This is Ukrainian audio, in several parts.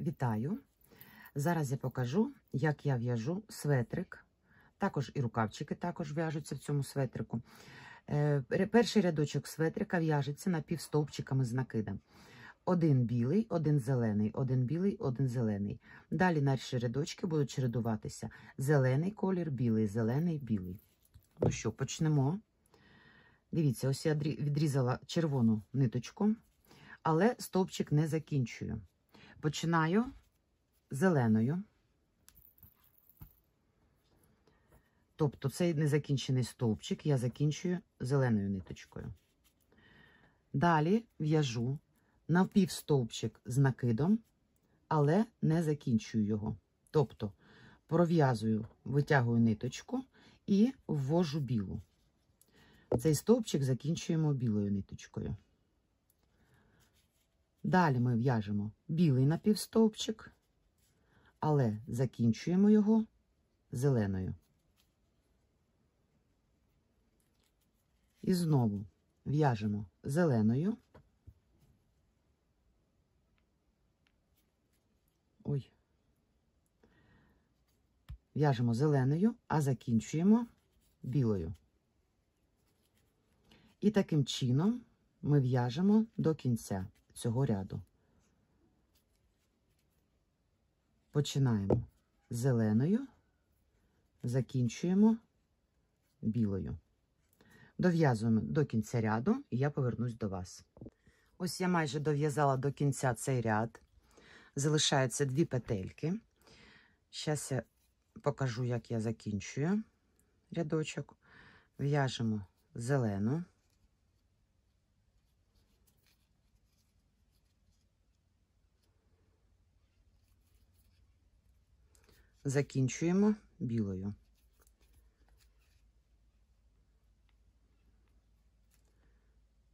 Вітаю! Зараз я покажу, як я в'яжу светрик. Також і рукавчики також в'яжуться в цьому светрику. Е, перший рядочок светрика в'яжеться на півстовпчиками з накидом. Один білий, один зелений, один білий, один зелений. Далі наші рядочки будуть чередуватися зелений колір, білий, зелений, білий. Ну що, почнемо. Дивіться, ось я відрізала червону ниточку, але стовпчик не закінчую. Починаю зеленою. Тобто цей незакінчений стовпчик я закінчую зеленою ниточкою. Далі в'яжу напівстовпчик з накидом, але не закінчую його. Тобто пров'язую, витягую ниточку і ввожу білу. Цей стовпчик закінчуємо білою ниточкою. Далі ми в'яжемо білий напівстовпчик, але закінчуємо його зеленою. І знову в'яжемо зеленою. Ой, в'яжемо зеленою, а закінчуємо білою. І таким чином ми в'яжемо до кінця цього ряду. Починаємо зеленою, закінчуємо білою. Дов'язуємо до кінця ряду, і я повернусь до вас. Ось я майже дов'язала до кінця цей ряд. Залишаються дві петельки. Зараз я покажу, як я закінчую рядочок. В'яжемо зелену, закінчуємо білою.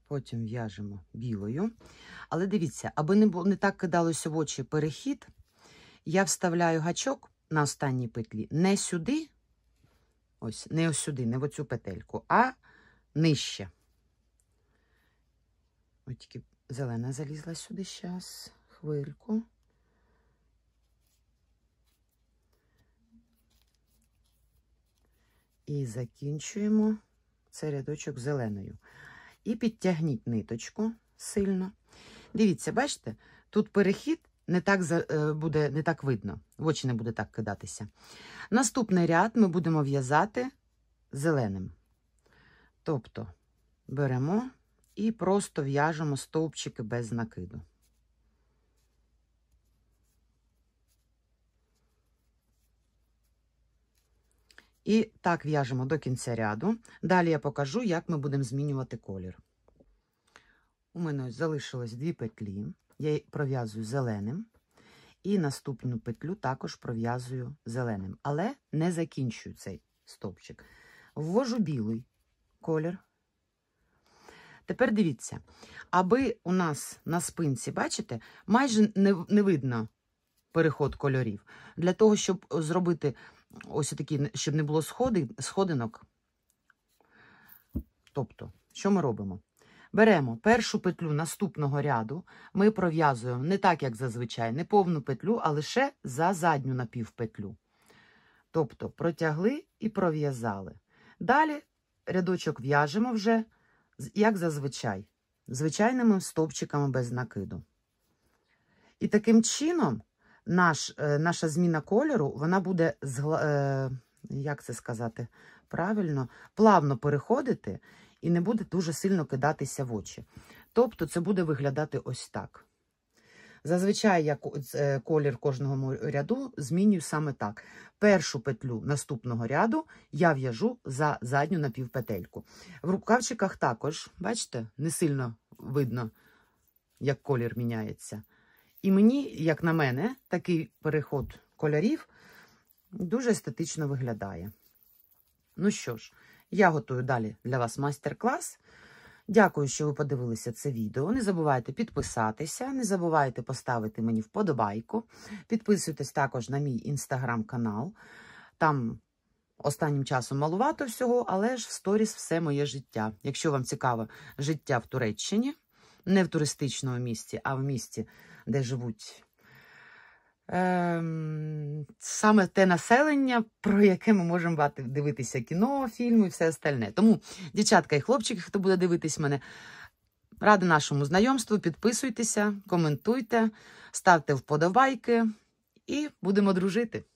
Потім в'яжемо білою. Але дивіться, аби не не так кидалося в очі перехід, я вставляю гачок на останній петлі не сюди, ось, не ось сюди, не в оцю петельку, а нижче. Ось тільки зелена залізла сюди зараз, хвильку. І закінчуємо цей рядочок зеленою. І підтягніть ниточку сильно. Дивіться, бачите, тут перехід не так е, буде не так видно, в очі не буде так кидатися. Наступний ряд ми будемо в'язати зеленим. Тобто беремо і просто в'яжемо стовпчики без накиду. І так в'яжемо до кінця ряду. Далі я покажу, як ми будемо змінювати колір. У мене залишилось дві петлі, я пров'язую зеленим. І наступну петлю також пров'язую зеленим, але не закінчую цей стовпчик. Ввожу білий колір. Тепер дивіться, аби у нас на спинці, бачите, майже не не видно переход кольорів. Для того, щоб зробити ось такі, щоб не було сходи, сходинок. Тобто, що ми робимо? Беремо першу петлю наступного ряду, ми пров'язуємо не так, як зазвичай, не повну петлю, а лише за задню напівпетлю. Тобто протягли і пров'язали. Далі рядочок в'яжемо вже, як зазвичай, звичайними стовпчиками без накиду. І таким чином наш, е, наша зміна кольору вона буде е, як це сказати правильно, плавно переходити і не буде дуже сильно кидатися в очі. Тобто це буде виглядати ось так. Зазвичай я е, колір кожного ряду змінюю саме так. Першу петлю наступного ряду я в'яжу за задню напівпетельку. В рукавчиках також, бачите, не сильно видно, як колір міняється. І мені, як на мене, такий переход кольорів дуже естетично виглядає. Ну що ж, я готую далі для вас майстер-клас. Дякую, що ви подивилися це відео. Не забувайте підписатися, не забувайте поставити мені вподобайку. Підписуйтесь також на мій інстаграм-канал. Там останнім часом малувато всього, але ж в сторіс все моє життя. Якщо вам цікаво життя в Туреччині не в туристичному місті, а в місті, де живуть ем, саме те населення, про яке ми можемо дивитися кіно, фільми і все остальне. Тому, дівчатка і хлопчики, хто буде дивитись мене, ради нашому знайомству, підписуйтеся, коментуйте, ставте вподобайки і будемо дружити.